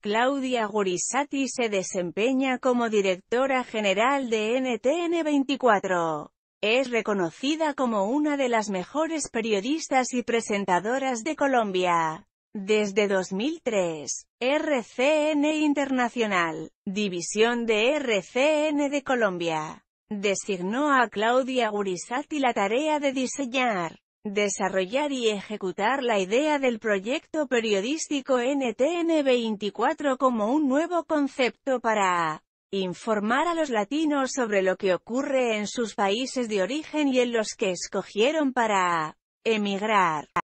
Claudia Gurisati se desempeña como directora general de NTN24. Es reconocida como una de las mejores periodistas y presentadoras de Colombia. Desde 2003, RCN Internacional, división de RCN de Colombia, designó a Claudia Gurisati la tarea de diseñar desarrollar y ejecutar la idea del proyecto periodístico NTN24 como un nuevo concepto para informar a los latinos sobre lo que ocurre en sus países de origen y en los que escogieron para emigrar.